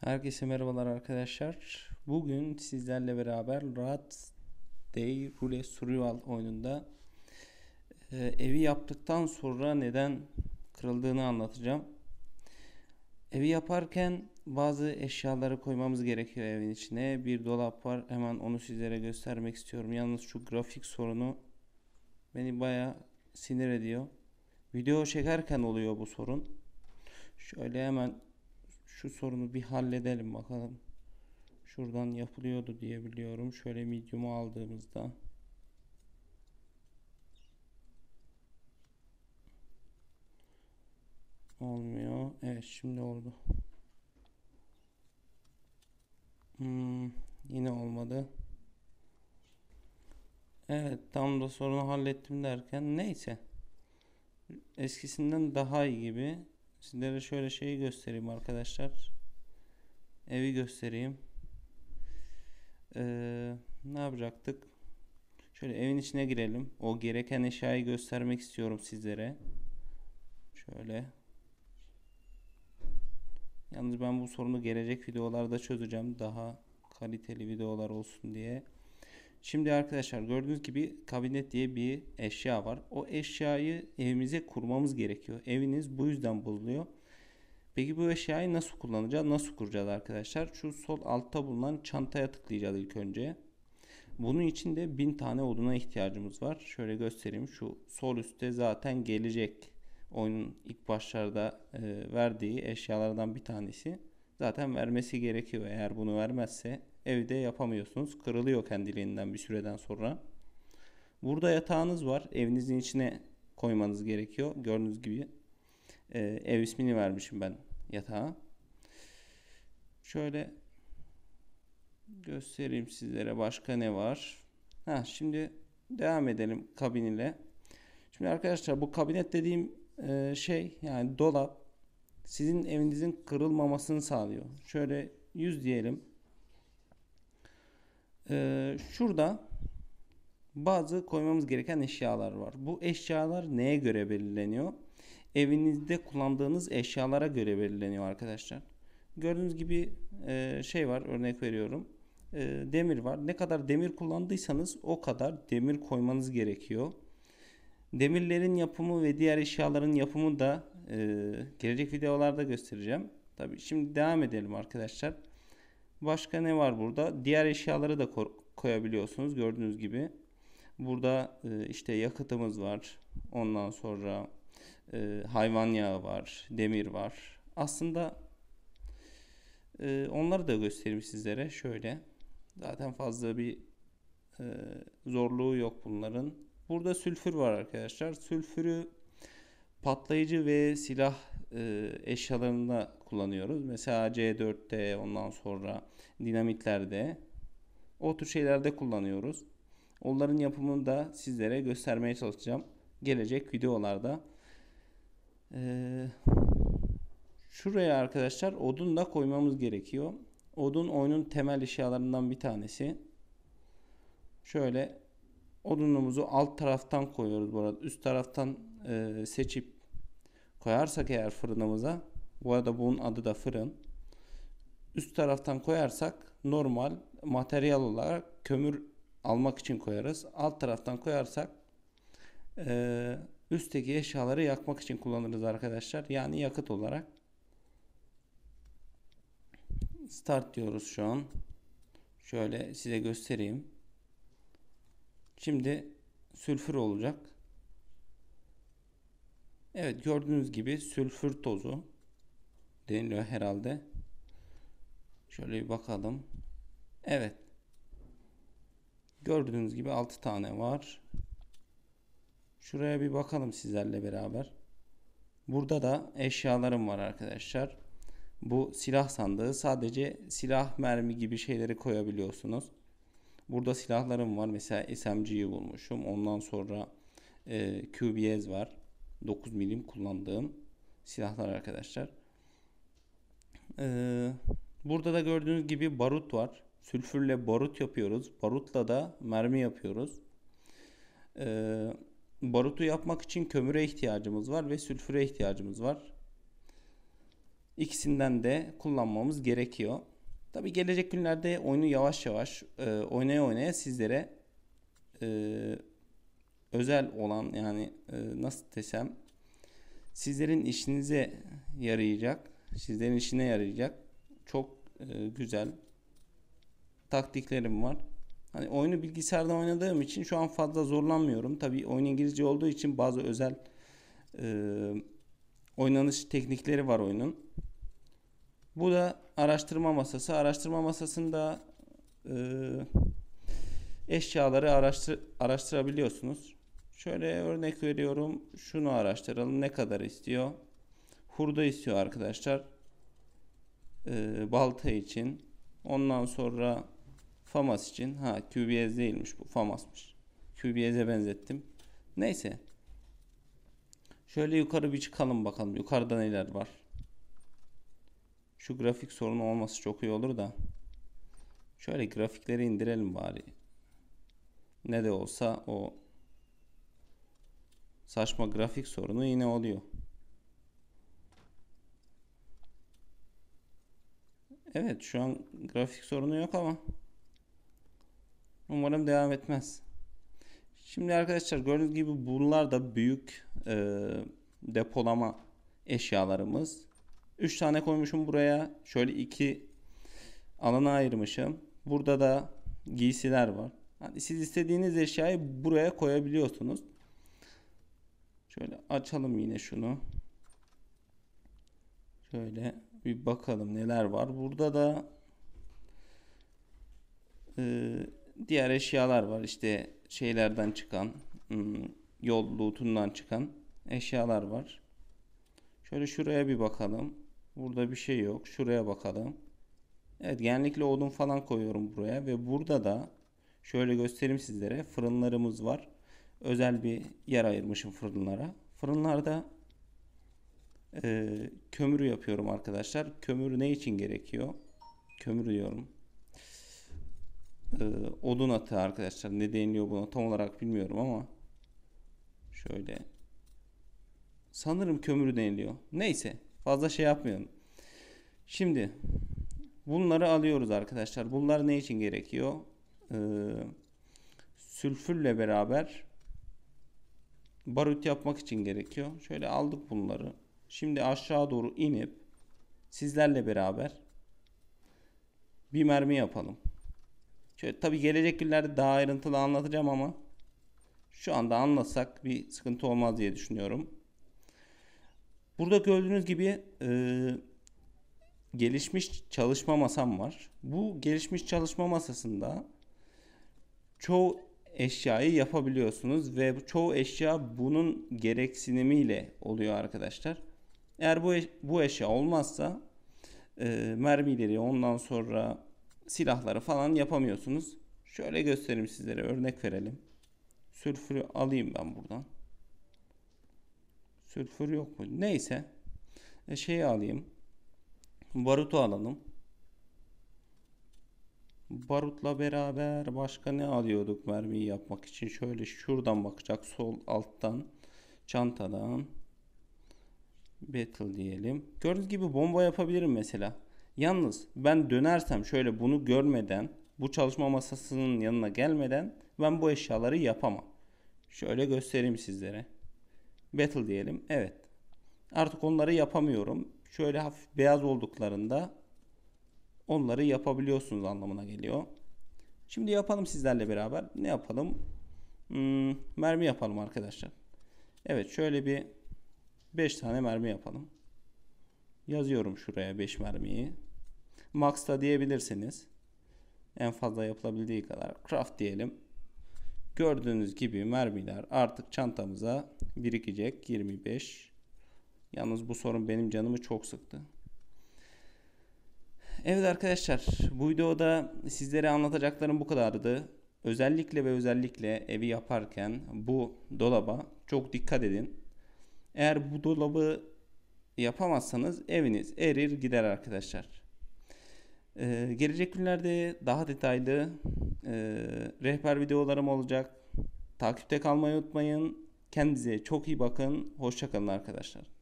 Herkese merhabalar arkadaşlar. Bugün sizlerle beraber Rat Day Rule Survival oyununda e, evi yaptıktan sonra neden kırıldığını anlatacağım. Evi yaparken bazı eşyaları koymamız gerekiyor evin içine. Bir dolap var. Hemen onu sizlere göstermek istiyorum. Yalnız şu grafik sorunu beni baya sinir ediyor. Video çekerken oluyor bu sorun. Şöyle hemen şu sorunu bir halledelim bakalım. Şuradan yapılıyordu diye biliyorum. Şöyle medium'u aldığımızda. Olmuyor. Evet şimdi oldu. Hmm, yine olmadı. Evet tam da sorunu hallettim derken neyse. Eskisinden daha iyi gibi. Sizlere şöyle şeyi göstereyim arkadaşlar. Evi göstereyim. Ee, ne yapacaktık? Şöyle evin içine girelim. O gereken eşyayı göstermek istiyorum sizlere. Şöyle. Yalnız ben bu sorunu gelecek videolarda çözeceğim. Daha kaliteli videolar olsun diye. Şimdi arkadaşlar gördüğünüz gibi kabinet diye bir eşya var. O eşyayı evimize kurmamız gerekiyor. Eviniz bu yüzden bozuluyor. Peki bu eşyayı nasıl kullanacağız? Nasıl kuracağız arkadaşlar? Şu sol altta bulunan çantaya tıklayacağız ilk önce. Bunun için de 1000 tane oduna ihtiyacımız var. Şöyle göstereyim. Şu sol üstte zaten gelecek oyunun ilk başlarda e, verdiği eşyalardan bir tanesi. Zaten vermesi gerekiyor. Eğer bunu vermezse evde yapamıyorsunuz. Kırılıyor kendiliğinden bir süreden sonra. Burada yatağınız var. Evinizin içine koymanız gerekiyor. Gördüğünüz gibi e, ev ismini vermişim ben yatağa. Şöyle göstereyim sizlere başka ne var. Ha, şimdi devam edelim kabin ile. Şimdi arkadaşlar bu kabinet dediğim e, şey yani dolap sizin evinizin kırılmamasını sağlıyor. Şöyle 100 diyelim. Ee, şurada bazı koymamız gereken eşyalar var. Bu eşyalar neye göre belirleniyor? Evinizde kullandığınız eşyalara göre belirleniyor arkadaşlar. Gördüğünüz gibi e, şey var örnek veriyorum. E, demir var. Ne kadar demir kullandıysanız o kadar demir koymanız gerekiyor. Demirlerin yapımı ve diğer eşyaların yapımı da e, gelecek videolarda göstereceğim. Tabii şimdi devam edelim arkadaşlar. Başka ne var burada? Diğer eşyaları da koyabiliyorsunuz gördüğünüz gibi. Burada e, işte yakıtımız var. Ondan sonra e, hayvan yağı var, demir var. Aslında e, onları da göstereyim sizlere. Şöyle. Zaten fazla bir zorluğu yok bunların. Burada sülfür var arkadaşlar. Sülfürü patlayıcı ve silah e, eşyalarında kullanıyoruz. Mesela C4'te ondan sonra dinamitlerde o tür şeylerde kullanıyoruz. Onların yapımını da sizlere göstermeye çalışacağım. Gelecek videolarda. E, şuraya arkadaşlar odun da koymamız gerekiyor. Odun oyunun temel eşyalarından bir tanesi. Şöyle odunumuzu alt taraftan koyuyoruz bu arada. Üst taraftan e, seçip koyarsak eğer fırınımıza bu arada bunun adı da fırın. Üst taraftan koyarsak normal materyal olarak kömür almak için koyarız. Alt taraftan koyarsak e, üstteki eşyaları yakmak için kullanırız arkadaşlar. Yani yakıt olarak. Start diyoruz şu an. Şöyle size göstereyim. Şimdi sülfür olacak. Evet gördüğünüz gibi sülfür tozu deniliyor herhalde. Şöyle bir bakalım. Evet. Gördüğünüz gibi 6 tane var. Şuraya bir bakalım sizlerle beraber. Burada da eşyalarım var arkadaşlar. Bu silah sandığı sadece silah mermi gibi şeyleri koyabiliyorsunuz. Burada silahlarım var. Mesela SMG'yi bulmuşum. Ondan sonra e, QBS var. 9 milim kullandığım silahlar arkadaşlar. Ee, burada da gördüğünüz gibi barut var. Sülfürle barut yapıyoruz. Barutla da mermi yapıyoruz. Ee, barutu yapmak için kömüre ihtiyacımız var ve sülfüre ihtiyacımız var. İkisinden de kullanmamız gerekiyor. Tabi gelecek günlerde oyunu yavaş yavaş e, oynaya oynaya sizlere e, özel olan yani e, nasıl desem sizlerin işinize yarayacak, sizlerin işine yarayacak çok e, güzel taktiklerim var. Hani oyunu bilgisayarda oynadığım için şu an fazla zorlanmıyorum. Tabii oyun İngilizce olduğu için bazı özel e, oynanış teknikleri var oyunun. Bu da araştırma masası. Araştırma masasında e, eşyaları araştır, araştırabiliyorsunuz. Şöyle örnek veriyorum. Şunu araştıralım. Ne kadar istiyor? Hurda istiyor arkadaşlar. Ee, balta için. Ondan sonra FAMAS için. Ha QBS değilmiş bu. FAMAS'mış. QBS'e benzettim. Neyse. Şöyle yukarı bir çıkalım bakalım. Yukarıda neler var. Şu grafik sorunu olması çok iyi olur da. Şöyle grafikleri indirelim bari. Ne de olsa o saçma grafik sorunu yine oluyor. Evet şu an grafik sorunu yok ama umarım devam etmez. Şimdi arkadaşlar gördüğünüz gibi bunlar da büyük e, depolama eşyalarımız. 3 tane koymuşum buraya. Şöyle 2 alana ayırmışım. Burada da giysiler var. Yani siz istediğiniz eşyayı buraya koyabiliyorsunuz. Şöyle açalım yine şunu. Şöyle bir bakalım neler var. Burada da e, diğer eşyalar var. İşte şeylerden çıkan, hmm, yol lootundan çıkan eşyalar var. Şöyle şuraya bir bakalım. Burada bir şey yok. Şuraya bakalım. Evet genellikle odun falan koyuyorum buraya ve burada da şöyle göstereyim sizlere fırınlarımız var özel bir yer ayırmışım fırınlara. Fırınlarda e, kömürü yapıyorum arkadaşlar. Kömür ne için gerekiyor? Kömür diyorum. E, odun atı arkadaşlar. Ne deniliyor buna tam olarak bilmiyorum ama şöyle sanırım kömürü deniliyor. Neyse fazla şey yapmayalım. Şimdi bunları alıyoruz arkadaşlar. Bunlar ne için gerekiyor? Ee, sülfürle beraber barut yapmak için gerekiyor. Şöyle aldık bunları. Şimdi aşağı doğru inip sizlerle beraber bir mermi yapalım. Şöyle tabii gelecek günlerde daha ayrıntılı anlatacağım ama şu anda anlatsak bir sıkıntı olmaz diye düşünüyorum. Burada gördüğünüz gibi e, gelişmiş çalışma masam var. Bu gelişmiş çalışma masasında çoğu eşyayı yapabiliyorsunuz ve çoğu eşya bunun gereksinimiyle oluyor arkadaşlar. Eğer bu bu eşya olmazsa e, mermileri ondan sonra silahları falan yapamıyorsunuz. Şöyle göstereyim sizlere örnek verelim. Sülfürü alayım ben buradan. Sülfür yok mu? Neyse. E, şeyi alayım. Barutu alalım. Barutla beraber başka ne alıyorduk mermiyi yapmak için? Şöyle şuradan bakacak. Sol alttan çantadan battle diyelim. Gördüğünüz gibi bomba yapabilirim mesela. Yalnız ben dönersem şöyle bunu görmeden bu çalışma masasının yanına gelmeden ben bu eşyaları yapamam. Şöyle göstereyim sizlere. Battle diyelim. Evet. Artık onları yapamıyorum. Şöyle hafif beyaz olduklarında onları yapabiliyorsunuz anlamına geliyor. Şimdi yapalım sizlerle beraber. Ne yapalım? Hmm, mermi yapalım arkadaşlar. Evet şöyle bir 5 tane mermi yapalım. Yazıyorum şuraya 5 mermiyi. Max da diyebilirsiniz. En fazla yapılabildiği kadar. Craft diyelim. Gördüğünüz gibi mermiler artık çantamıza birikecek. 25. Yalnız bu sorun benim canımı çok sıktı. Evet arkadaşlar bu videoda sizlere anlatacaklarım bu kadardı. Özellikle ve özellikle evi yaparken bu dolaba çok dikkat edin. Eğer bu dolabı yapamazsanız eviniz erir gider arkadaşlar. Ee, gelecek günlerde daha detaylı e, rehber videolarım olacak. Takipte kalmayı unutmayın. Kendinize çok iyi bakın. Hoşçakalın arkadaşlar.